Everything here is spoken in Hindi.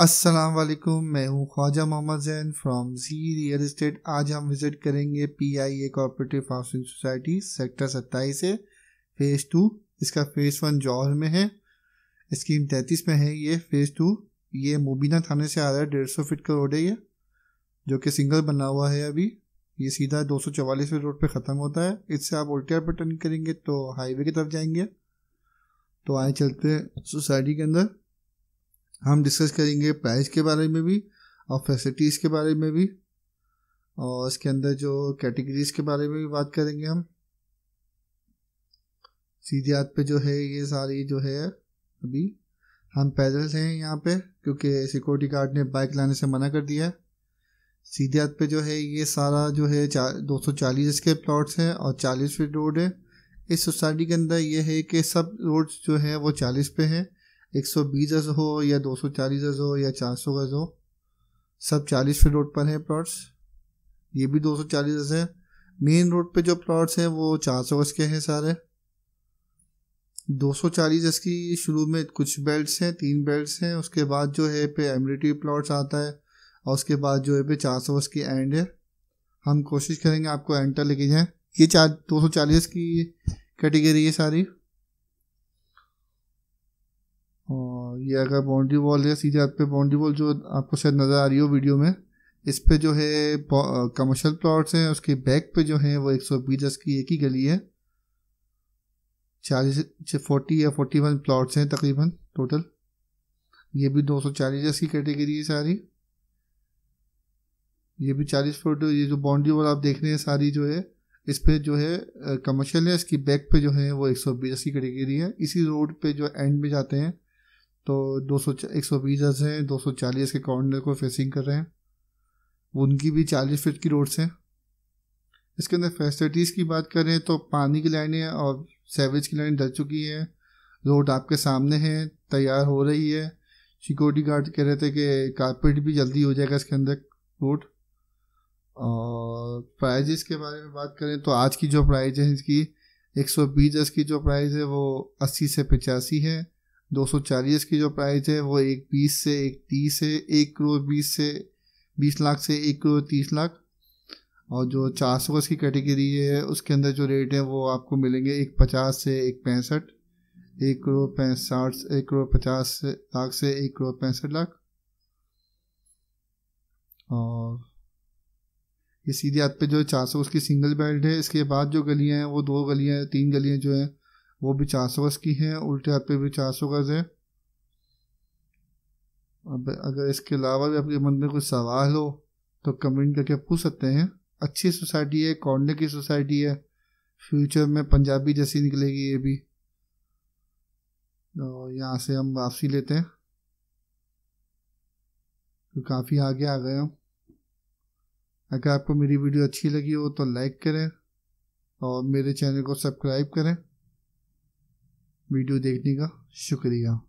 अस्सलाम वालेकुम मैं हूँ Khwaja Mohammad Zain from G real estate आज हम विजिट करेंगे P I A cooperative housing society sector सत्ताईस है फेज़ टू इसका फेज़ वन जौहर में है स्कीम तैंतीस में है ये फेज़ टू ये मुबीना थाने से आ रहा है डेढ़ सौ फिट का रोड है ये जो कि सिंगल बना हुआ है अभी ये सीधा दो सौ चवालीस रोड पर ख़त्म होता है इससे आप उल्टियार पर टर्न करेंगे तो हाईवे की तरफ जाएंगे तो आए चलते सोसाइटी के अंदर हम डिस्कस करेंगे प्राइस के बारे में भी और फैसिलिटीज़ के बारे में भी और इसके अंदर जो कैटेगरीज के बारे में भी बात करेंगे हम सीधे हाथ पे जो है ये सारी जो है अभी हम पैदल से हैं यहाँ पे क्योंकि सिक्योरिटी गार्ड ने बाइक लाने से मना कर दिया है सीधे हाथ पे जो है ये सारा जो है दो सौ चालीस इसके प्लॉट्स हैं और चालीस फीट रोड है इस सोसाइटी के अंदर ये है कि सब रोड्स जो हैं वो चालीस पे हैं एक सौ बीस गज़ हो या दो सौ चालीस गज़ हो या चार सौ गज़ हो सब चालीस फीट रोड पर हैं प्लॉट्स ये भी दो सौ चालीस गज़ हैं मेन रोड पे जो प्लॉट्स हैं वो चार सौ गज़ के हैं सारे दो सौ चालीस गज़ की शुरू में कुछ बेल्ट्स हैं तीन बेल्ट्स हैं उसके बाद जो है पे एमरिटी प्लॉट्स आता है और उसके बाद जो है पे चार सौ गज़ की एंड है हम कोशिश करेंगे आपको एंटर लेके जाए ये चार दो सौ चालीस की कैटेगरी है सारी ये अगर बाउंड्री वॉल है सीधे हाथ पे बाउंड्री वॉल जो आपको शायद नज़र आ रही हो वीडियो में इस पे जो है कमर्शियल प्लॉट्स हैं उसके बैक पे जो है वो एक सौ बीस की एक ही गली है चालीस फोर्टी या फोर्टी वन प्लाट्स हैं तकरीबन टोटल ये भी दो सौ चालीस की कैटेगरी है सारी ये भी चालीस फुट ये जो बाउंड्री वॉल आप देख रहे हैं सारी जो है इस पर जो है कमर्शियल है इसकी बैक पे जो है वो एक सौ बीस की कैटेगरी है इसी रोड पे जो एंड में जाते हैं तो दो सौ एक सौ बीस दस हैं दो सौ चालीस के कॉर्नर को फेसिंग कर रहे हैं उनकी भी चालीस फिट की रोड्स हैं इसके अंदर फैसिलिटीज़ की बात करें तो पानी की लाइनें और सैवेज की लाइन डल चुकी है रोड आपके सामने है तैयार हो रही है सिक्योरिटी गार्ड कह रहे थे कि कारपेट भी जल्दी हो जाएगा इसके अंदर रोड और प्राइजेस के बारे में बात करें तो आज की जो प्राइज है इसकी एक सौ बीस की जो प्राइस है वो अस्सी से पचासी है दो सौ चालीस की जो प्राइस है वो एक बीस से एक तीस है एक करोड़ बीस से बीस लाख से एक करोड़ तीस लाख और जो चार सौ की कैटेगरी है उसके अंदर जो रेट है वो आपको मिलेंगे एक पचास से एक पैंसठ एक करोड़ पैंसठ एक करोड़ पचास लाख से एक करोड़ पैंसठ लाख और ये सीधे हाथ पे जो चार सौ उसकी सिंगल बेल्ट है इसके बाद जो गलियाँ हैं वो दो गलियाँ तीन गलियाँ जो हैं वो भी चार सौ गज़ की है उल्टे हाथ पे भी चार सौ गज़ है अब अगर इसके अलावा भी आपके मन में कोई सवाल हो तो कमेंट करके पूछ सकते हैं अच्छी सोसाइटी है कॉर्नर की सोसाइटी है फ्यूचर में पंजाबी जैसी निकलेगी ये भी तो यहाँ से हम वापसी लेते हैं तो काफ़ी आगे आ गए हम अगर आपको मेरी वीडियो अच्छी लगी हो तो लाइक करें और मेरे चैनल को सब्सक्राइब करें वीडियो देखने का शुक्रिया